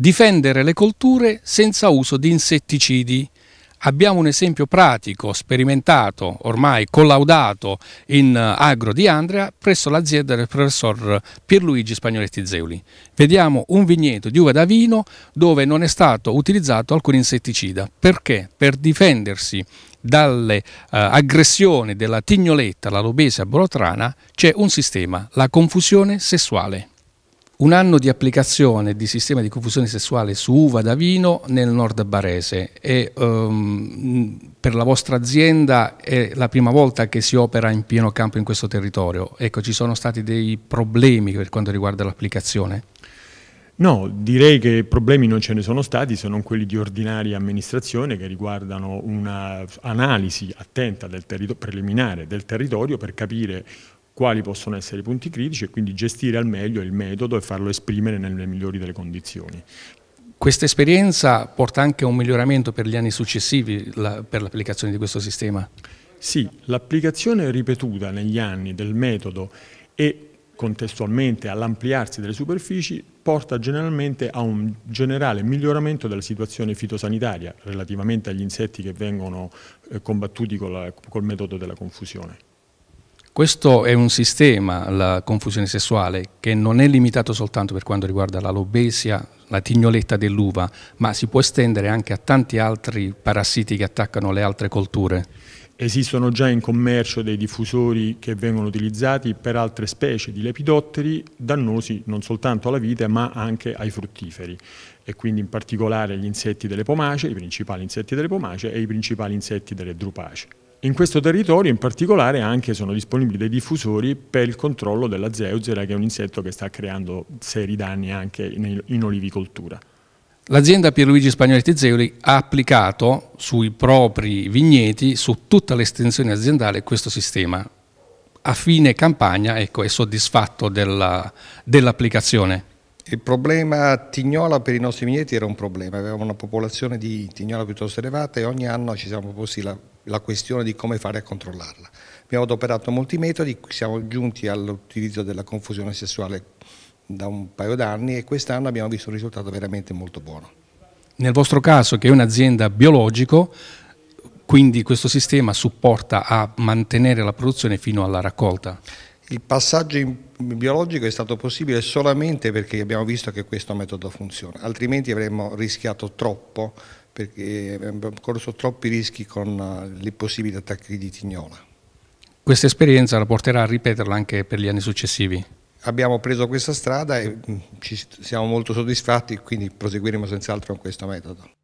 difendere le colture senza uso di insetticidi. Abbiamo un esempio pratico, sperimentato, ormai collaudato in eh, agro di Andrea presso l'azienda del professor Pierluigi Spagnoletti Zeuli. Vediamo un vigneto di uva da vino dove non è stato utilizzato alcun insetticida. Perché? Per difendersi dalle eh, aggressioni della tignoletta, la lobesia borotrana, c'è un sistema, la confusione sessuale. Un anno di applicazione di sistema di confusione sessuale su uva da vino nel nord barese e um, per la vostra azienda è la prima volta che si opera in pieno campo in questo territorio. Ecco, ci sono stati dei problemi per quanto riguarda l'applicazione? No, direi che problemi non ce ne sono stati se non quelli di ordinaria amministrazione che riguardano un'analisi attenta del territorio preliminare del territorio per capire quali possono essere i punti critici e quindi gestire al meglio il metodo e farlo esprimere nelle migliori delle condizioni. Questa esperienza porta anche a un miglioramento per gli anni successivi per l'applicazione di questo sistema? Sì, l'applicazione ripetuta negli anni del metodo e contestualmente all'ampliarsi delle superfici porta generalmente a un generale miglioramento della situazione fitosanitaria relativamente agli insetti che vengono eh, combattuti col metodo della confusione. Questo è un sistema, la confusione sessuale, che non è limitato soltanto per quanto riguarda la lobesia, la tignoletta dell'uva, ma si può estendere anche a tanti altri parassiti che attaccano le altre colture. Esistono già in commercio dei diffusori che vengono utilizzati per altre specie di lepidotteri dannosi non soltanto alla vite ma anche ai fruttiferi e quindi in particolare agli insetti delle pomace, i principali insetti delle pomace e i principali insetti delle drupacee. In questo territorio in particolare anche sono disponibili dei diffusori per il controllo della zeugera che è un insetto che sta creando seri danni anche in olivicoltura. L'azienda Pierluigi Spagnoletti Zeuli ha applicato sui propri vigneti, su tutta l'estensione aziendale, questo sistema. A fine campagna ecco, è soddisfatto dell'applicazione. Dell il problema Tignola per i nostri vigneti era un problema, avevamo una popolazione di Tignola piuttosto elevata e ogni anno ci siamo posti la, la questione di come fare a controllarla. Abbiamo adoperato molti metodi, siamo giunti all'utilizzo della confusione sessuale da un paio d'anni e quest'anno abbiamo visto un risultato veramente molto buono. Nel vostro caso, che è un'azienda biologico, quindi questo sistema supporta a mantenere la produzione fino alla raccolta? Il passaggio biologico è stato possibile solamente perché abbiamo visto che questo metodo funziona, altrimenti avremmo rischiato troppo, perché abbiamo corso troppi rischi con i eh, possibili attacchi di tignola. Questa esperienza la porterà a ripeterla anche per gli anni successivi? Abbiamo preso questa strada e mm, ci siamo molto soddisfatti, quindi proseguiremo senz'altro con questo metodo.